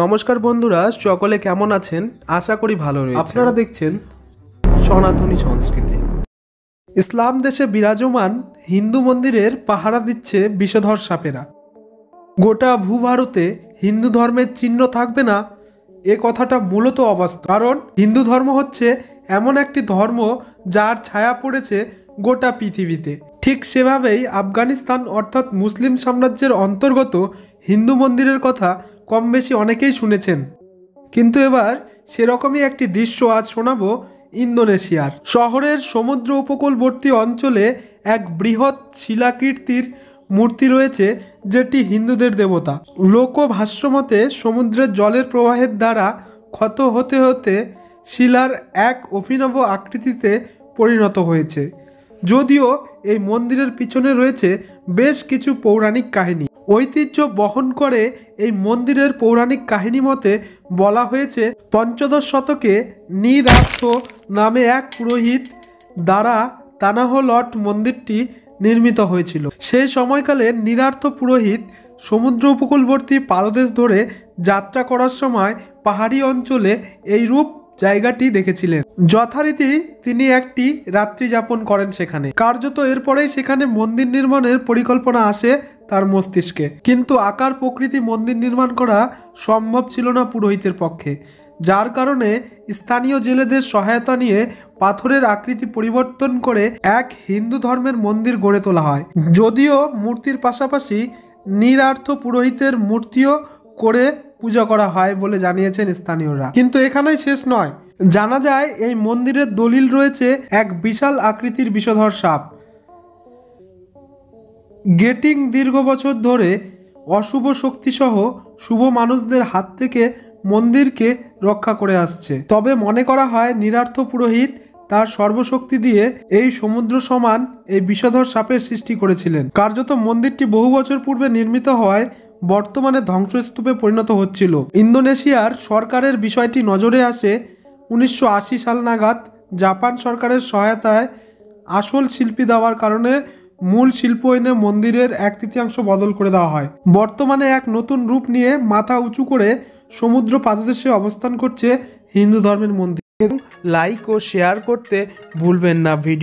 নমস্কার বন্ধুরা সকলে কেমন আছেন আশা করি ভালো রয়েছে আপনারা দেখছেন সনাতনী সংস্কৃতি ইসলাম দেশে বিরাজমান হিন্দু মন্দিরের পাহারা দিচ্ছে বিষধর সাপেরা গোটা ভূভারতে হিন্দু ধর্মের চিহ্ন থাকবে না এ কথাটা মূলত অবাস্তব কারণ হিন্দু ধর্ম হচ্ছে এমন একটি ধর্ম যার ছায়া পড়েছে গোটা পৃথিবীতে ঠিক সেভাবেই আফগানিস্তান অর্থাৎ মুসলিম সাম্রাজ্যের অন্তর্গত হিন্দু মন্দিরের কথা কম বেশি অনেকেই শুনেছেন কিন্তু এবার সেরকমই একটি দৃশ্য আজ শোনাব ইন্দোনেশিয়ার শহরের সমুদ্র উপকূলবর্তী অঞ্চলে এক বৃহৎ শিলাকীর্তির মূর্তি রয়েছে যেটি হিন্দুদের দেবতা লোক ভাষ্যমতে সমুদ্রের জলের প্রবাহের দ্বারা ক্ষত হতে হতে শিলার এক অভিনব আকৃতিতে পরিণত হয়েছে যদিও এই মন্দিরের পিছনে রয়েছে বেশ কিছু পৌরাণিক কাহিনী ঐতিহ্য বহন করে এই মন্দিরের পৌরাণিক কাহিনী মতে বলা হয়েছে পঞ্চদশ শতকে নিরার্থ নামে এক পুরোহিত দ্বারা তানাহ লট মন্দিরটি নির্মিত হয়েছিল সেই সময়কালে নিরার্থ পুরোহিত সমুদ্র উপকূলবর্তী পাদদেশ ধরে যাত্রা করার সময় পাহাড়ি অঞ্চলে এই রূপ জায়গাটি দেখেছিলেন যথারীতি তিনি একটি রাত্রি যাপন করেন সেখানে কার্যত এরপরেই সেখানে মন্দির নির্মাণের পরিকল্পনা আসে তার মস্তিষ্কে কিন্তু আকার প্রকৃতি মন্দির নির্মাণ করা সম্ভব ছিল না পুরোহিতের পক্ষে যার কারণে স্থানীয় জেলেদের সহায়তা নিয়ে পাথরের আকৃতি পরিবর্তন করে এক হিন্দু ধর্মের মন্দির গড়ে তোলা হয় যদিও মূর্তির পাশাপাশি নিরার্থ পুরোহিতের মূর্তিও করে পূজা করা হয় বলে জানিয়েছেন স্থানীয়রা কিন্তু এখানেই শেষ নয় জানা যায় এই মন্দিরের দলিল রয়েছে এক বিশাল আকৃতির বিষধর সাপ গেটিং দীর্ঘ বছর ধরে অশুভ শক্তিসহ শুভ মানুষদের হাত থেকে মন্দিরকে রক্ষা করে আসছে তবে মনে করা হয় নিরার্থ পুরোহিত তার সর্বশক্তি দিয়ে এই সমুদ্র সমান এই বিষধর সাপের সৃষ্টি করেছিলেন কার্যত মন্দিরটি বহু বছর পূর্বে নির্মিত হওয়ায় বর্তমানে ধ্বংসস্তূপে পরিণত হচ্ছিল ইন্দোনেশিয়ার সরকারের বিষয়টি নজরে আসে উনিশশো সাল নাগাদ জাপান সরকারের সহায়তায় আসল শিল্পী দেওয়ার কারণে মূল শিল্প এনে মন্দিরের এক তৃতীয়াংশ বদল করে দেওয়া হয় বর্তমানে এক নতুন রূপ নিয়ে মাথা উঁচু করে সমুদ্র পাদদেশে অবস্থান করছে হিন্দু ধর্মের মন্দির লাইক ও শেয়ার করতে ভুলবেন না ভিডিও